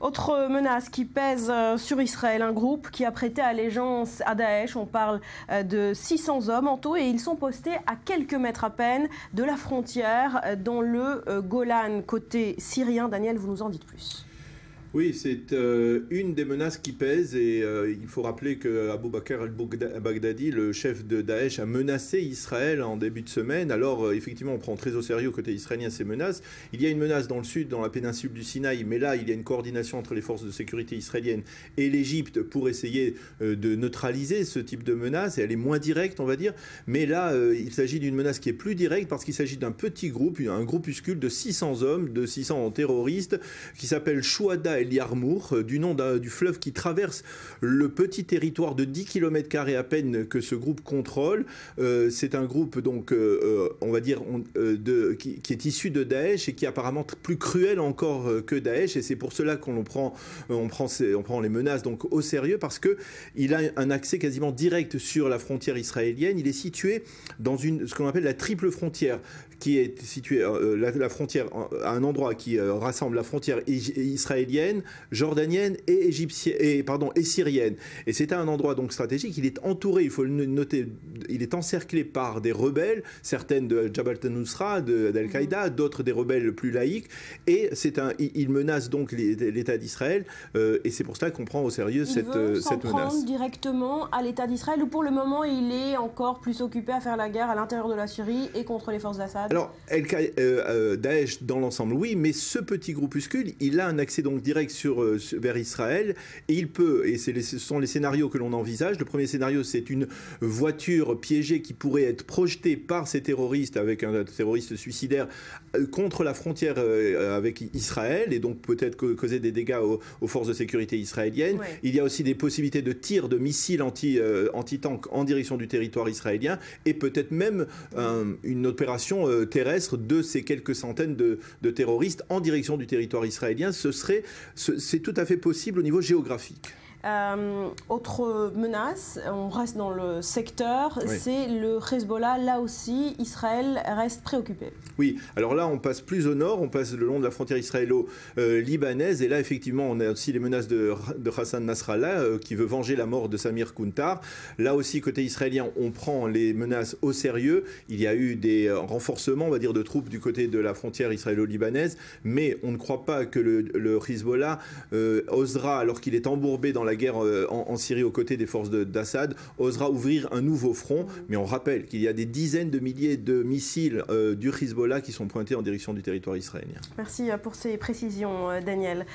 Autre menace qui pèse euh, sur Israël, un groupe qui a prêté allégeance à Daesh. On parle euh, de 600 hommes en tout et ils sont postés à quelques mètres à peine de la frontière euh, dans le Golan, côté syrien. Daniel, vous nous en dites plus. Oui, c'est euh, une des menaces qui pèse et euh, il faut rappeler que Abu Bakr al-Baghdadi, le chef de Daesh, a menacé Israël en début de semaine. Alors euh, effectivement, on prend très au sérieux côté israélien ces menaces. Il y a une menace dans le sud, dans la péninsule du Sinaï, mais là, il y a une coordination entre les forces de sécurité israéliennes et l'Égypte pour essayer de neutraliser ce type de menace. Et elle est moins directe, on va dire. Mais là, il s'agit d'une menace qui est plus directe parce qu'il s'agit d'un petit groupe, un groupuscule de 600 hommes, de 600 terroristes, qui s'appelle Chouada El euh, du nom du fleuve qui traverse le petit territoire de 10 km à peine que ce groupe contrôle. Euh, c'est un groupe, donc, euh, on va dire, qui, est issu de Daesh et qui est apparemment plus cruel encore que Daesh. Et c'est pour cela qu'on prend, les menaces donc, au sérieux parce qu'il a un accès quasiment direct sur la frontière israélienne. Il est situé dans ce qu'on appelle la triple frontière qui est situé euh, euh, la, frontière, euh, à un endroit qui rassemble la frontière israélienne, jordanienne et, égyptienne, et, pardon, et syrienne. Et c'est un endroit donc stratégique. Il est entouré, il faut le noter, il est encerclé par des rebelles, certaines de Jabhat al-Nusra, d'Al-Qaïda, mm-hmm. d'autres des rebelles plus laïques. Et c'est un, il menace donc l'État d'Israël. et c'est pour cela qu'on prend au sérieux cette, cette menace. directement à l'État d'Israël, où pour le moment, il est encore plus occupé à faire la guerre à l'intérieur de la Syrie et contre les forces d'Assad. Alors, euh, euh, Daesh dans l'ensemble, oui, mais ce petit groupuscule, il a un accès donc direct sur, euh, vers Israël et il peut, et ce sont les scénarios que l'on envisage. Le premier scénario, c'est une voiture piégée qui pourrait être projetée par ces terroristes avec un terroriste suicidaire contre la frontière avec Israël et donc peut-être causer des dégâts aux, forces de sécurité israéliennes. Il y a aussi des possibilités de tir de missiles anti, tank en direction du territoire israélien et peut-être même une opération euh, terrestre de ces quelques centaines de, de, terroristes en direction du territoire israélien. Ce serait, c'est tout à fait possible au niveau géographique. Euh, autre menace, on reste dans le secteur, c'est le Hezbollah. Là aussi, Israël reste préoccupé. Oui, alors là, on passe plus au nord, on passe le long de la frontière israélo-libanaise. Et là, effectivement, on a aussi les menaces de, Hassan Nasrallah, euh, qui veut venger la mort de Samir Kuntar. Là aussi, côté israélien, on prend les menaces au sérieux. Il y a eu des euh, renforcements, on va dire, de troupes du côté de la frontière israélo-libanaise. Mais on ne croit pas que le, Hezbollah osera, alors qu'il est embourbé dans la la guerre euh, en, Syrie aux côtés des forces d'Assad, osera ouvrir un nouveau front. Mais on rappelle qu'il y a des dizaines de milliers de missiles euh, du Hezbollah qui sont pointés en direction du territoire israélien. Merci euh, pour ces précisions, Daniel.